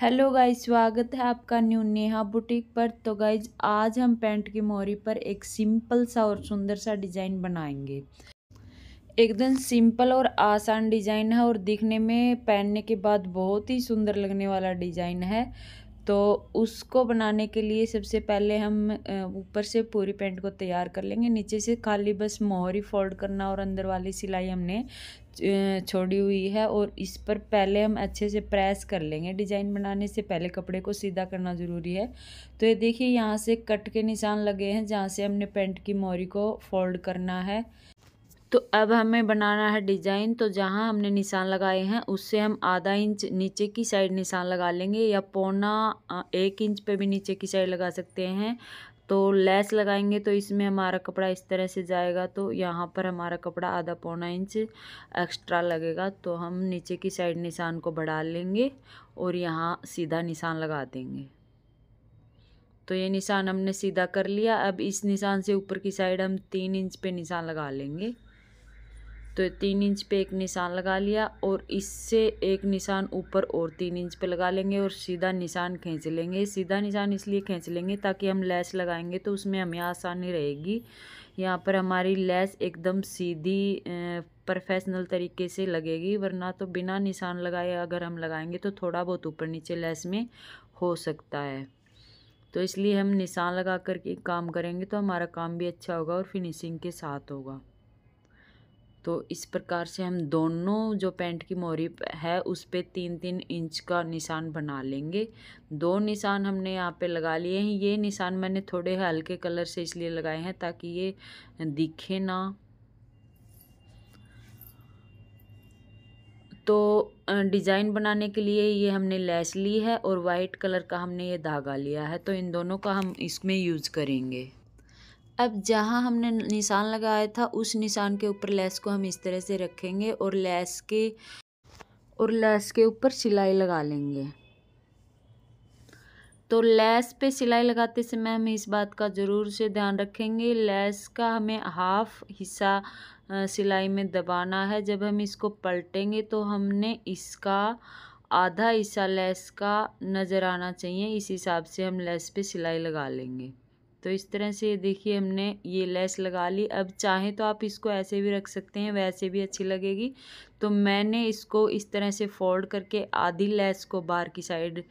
hello guys स्वागत है आपका न्यू नेहा बुटीक पर तो गाइज आज हम पैंट की मोहरी पर एक सिंपल सा और सुंदर सा डिज़ाइन बनाएंगे एकदम सिंपल और आसान डिज़ाइन है और दिखने में पहनने के बाद बहुत ही सुंदर लगने वाला डिज़ाइन है तो उसको बनाने के लिए सबसे पहले हम ऊपर से पूरी पेंट को तैयार कर लेंगे नीचे से खाली बस मोहरी फोल्ड करना और अंदर वाली सिलाई हमने छोड़ी हुई है और इस पर पहले हम अच्छे से प्रेस कर लेंगे डिजाइन बनाने से पहले कपड़े को सीधा करना ज़रूरी है तो ये देखिए यहाँ से कट के निशान लगे हैं जहाँ से हमने पेंट की मोहरी को फोल्ड करना है तो अब हमें बनाना है डिज़ाइन तो जहाँ हमने निशान लगाए हैं उससे हम आधा इंच नीचे की साइड निशान लगा लेंगे या पौना एक इंच पे भी नीचे की साइड लगा सकते हैं तो लेस लगाएंगे तो इसमें हमारा कपड़ा इस तरह से जाएगा तो यहाँ पर हमारा कपड़ा आधा पौना इंच एक्स्ट्रा लगेगा तो हम नीचे की साइड निशान को बढ़ा लेंगे और यहाँ सीधा निशान लगा देंगे तो ये निशान हमने सीधा कर लिया अब इस निशान से ऊपर की साइड हम तीन इंच पे निशान लगा लेंगे तो तीन इंच पे एक निशान लगा लिया और इससे एक निशान ऊपर और तीन इंच पे लगा लेंगे और सीधा निशान खींच लेंगे सीधा निशान इसलिए खींच लेंगे ताकि हम लैस लगाएंगे तो उसमें हमें आसानी रहेगी यहाँ पर हमारी लैस एकदम सीधी प्रोफेशनल तरीके से लगेगी वरना तो बिना निशान लगाए अगर हम लगाएंगे तो थोड़ा बहुत ऊपर नीचे लैस में हो सकता है तो इसलिए हम निशान लगा कर के काम करेंगे तो हमारा काम भी अच्छा होगा और फिनिशिंग के साथ होगा तो इस प्रकार से हम दोनों जो पैंट की मोरी है उस पर तीन तीन इंच का निशान बना लेंगे दो निशान हमने यहाँ पे लगा लिए हैं ये निशान मैंने थोड़े हल्के कलर से इसलिए लगाए हैं ताकि ये दिखे ना तो डिज़ाइन बनाने के लिए ये हमने लैस ली है और वाइट कलर का हमने ये धागा लिया है तो इन दोनों का हम इसमें यूज़ करेंगे अब जहाँ हमने निशान लगाया था उस निशान के ऊपर लेस को हम इस तरह से रखेंगे और लेस के और लेस के ऊपर सिलाई लगा लेंगे तो लेस पे सिलाई लगाते समय हम इस बात का ज़रूर से ध्यान रखेंगे लेस का हमें हाफ हिस्सा सिलाई में दबाना है जब हम इसको पलटेंगे तो हमने इसका आधा हिस्सा लेस का नज़र आना चाहिए इस हिसाब से हम लेस पे सिलाई लगा लेंगे तो इस तरह से देखिए हमने ये लेस लगा ली अब चाहे तो आप इसको ऐसे भी रख सकते हैं वैसे भी अच्छी लगेगी तो मैंने इसको इस तरह से फोल्ड करके आधी लेस को बाहर की साइड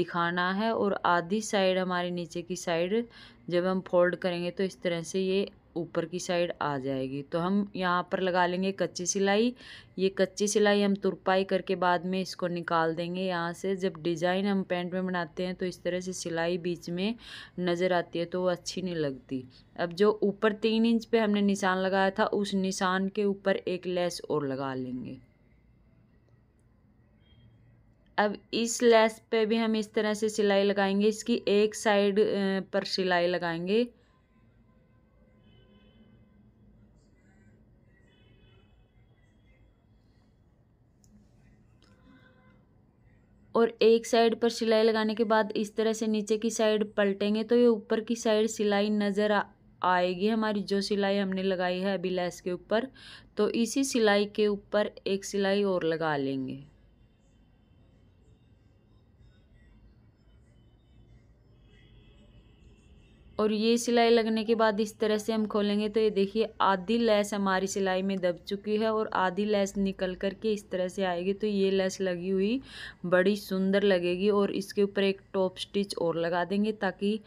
दिखाना है और आधी साइड हमारी नीचे की साइड जब हम फोल्ड करेंगे तो इस तरह से ये ऊपर की साइड आ जाएगी तो हम यहाँ पर लगा लेंगे कच्ची सिलाई ये कच्ची सिलाई हम तुरपाई करके बाद में इसको निकाल देंगे यहाँ से जब डिज़ाइन हम पैंट में बनाते हैं तो इस तरह से सिलाई बीच में नज़र आती है तो वो अच्छी नहीं लगती अब जो ऊपर तीन इंच पे हमने निशान लगाया था उस निशान के ऊपर एक लेस और लगा लेंगे अब इस लेस पे भी हम इस तरह से सिलाई लगाएंगे इसकी एक साइड पर सिलाई लगाएंगे और एक साइड पर सिलाई लगाने के बाद इस तरह से नीचे की साइड पलटेंगे तो ये ऊपर की साइड सिलाई नज़र आएगी हमारी जो सिलाई हमने लगाई है अभी लैस के ऊपर तो इसी सिलाई के ऊपर एक सिलाई और लगा लेंगे और ये सिलाई लगने के बाद इस तरह से हम खोलेंगे तो ये देखिए आधी लेस हमारी सिलाई में दब चुकी है और आधी लेस निकल कर के इस तरह से आएगी तो ये लेस लगी हुई बड़ी सुंदर लगेगी और इसके ऊपर एक टॉप स्टिच और लगा देंगे ताकि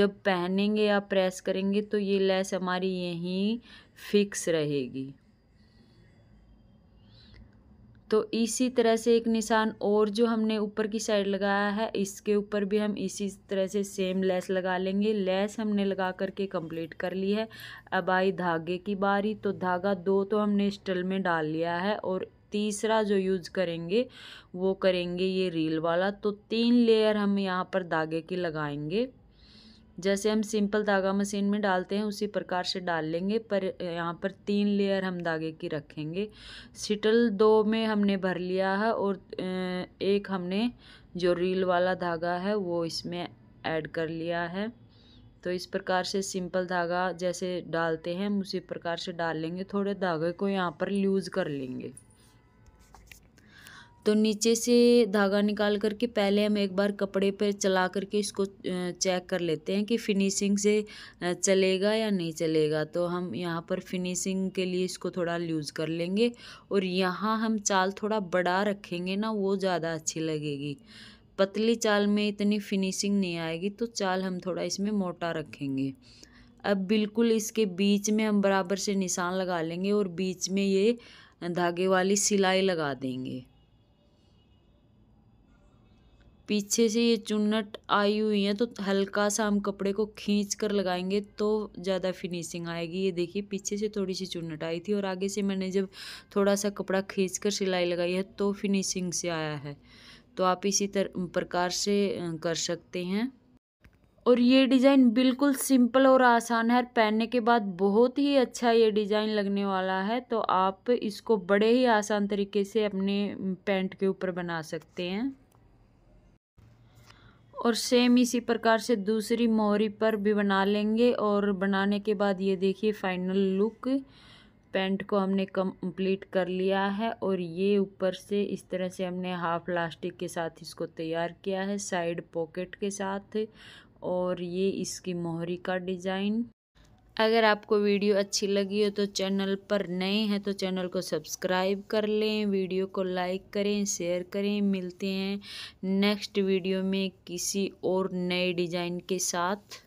जब पहनेंगे या प्रेस करेंगे तो ये लेस हमारी यहीं फिक्स रहेगी तो इसी तरह से एक निशान और जो हमने ऊपर की साइड लगाया है इसके ऊपर भी हम इसी तरह से सेम लेस लगा लेंगे लेस हमने लगा करके कंप्लीट कर ली है अब आई धागे की बारी तो धागा दो तो हमने स्टल में डाल लिया है और तीसरा जो यूज करेंगे वो करेंगे ये रील वाला तो तीन लेयर हम यहाँ पर धागे की लगाएंगे जैसे हम सिंपल धागा मशीन में डालते हैं उसी प्रकार से डाल लेंगे पर यहाँ पर तीन लेयर हम धागे की रखेंगे सिटल दो में हमने भर लिया है और एक हमने जो रील वाला धागा है वो इसमें ऐड कर लिया है तो इस प्रकार से सिंपल धागा जैसे डालते हैं हम उसी प्रकार से डाल लेंगे थोड़े धागे को यहाँ पर लूज़ कर लेंगे तो नीचे से धागा निकाल करके पहले हम एक बार कपड़े पर चला करके इसको चेक कर लेते हैं कि फिनिशिंग से चलेगा या नहीं चलेगा तो हम यहाँ पर फिनिशिंग के लिए इसको थोड़ा लूज़ कर लेंगे और यहाँ हम चाल थोड़ा बड़ा रखेंगे ना वो ज़्यादा अच्छी लगेगी पतली चाल में इतनी फिनिशिंग नहीं आएगी तो चाल हम थोड़ा इसमें मोटा रखेंगे अब बिल्कुल इसके बीच में हम बराबर से निशान लगा लेंगे और बीच में ये धागे वाली सिलाई लगा देंगे पीछे से ये चुन्नट आई हुई है तो हल्का सा हम कपड़े को खींच कर लगाएंगे तो ज़्यादा फिनिशिंग आएगी ये देखिए पीछे से थोड़ी सी चुन्नट आई थी और आगे से मैंने जब थोड़ा सा कपड़ा खींच कर सिलाई लगाई है तो फिनिशिंग से आया है तो आप इसी तरह प्रकार से कर सकते हैं और ये डिज़ाइन बिल्कुल सिंपल और आसान है पहनने के बाद बहुत ही अच्छा ये डिज़ाइन लगने वाला है तो आप इसको बड़े ही आसान तरीके से अपने पैंट के ऊपर बना सकते हैं और सेम इसी प्रकार से दूसरी मोहरी पर भी बना लेंगे और बनाने के बाद ये देखिए फाइनल लुक पैंट को हमने कंप्लीट कर लिया है और ये ऊपर से इस तरह से हमने हाफ प्लास्टिक के साथ इसको तैयार किया है साइड पॉकेट के साथ और ये इसकी मोहरी का डिज़ाइन अगर आपको वीडियो अच्छी लगी हो तो चैनल पर नए हैं तो चैनल को सब्सक्राइब कर लें वीडियो को लाइक करें शेयर करें मिलते हैं नेक्स्ट वीडियो में किसी और नए डिज़ाइन के साथ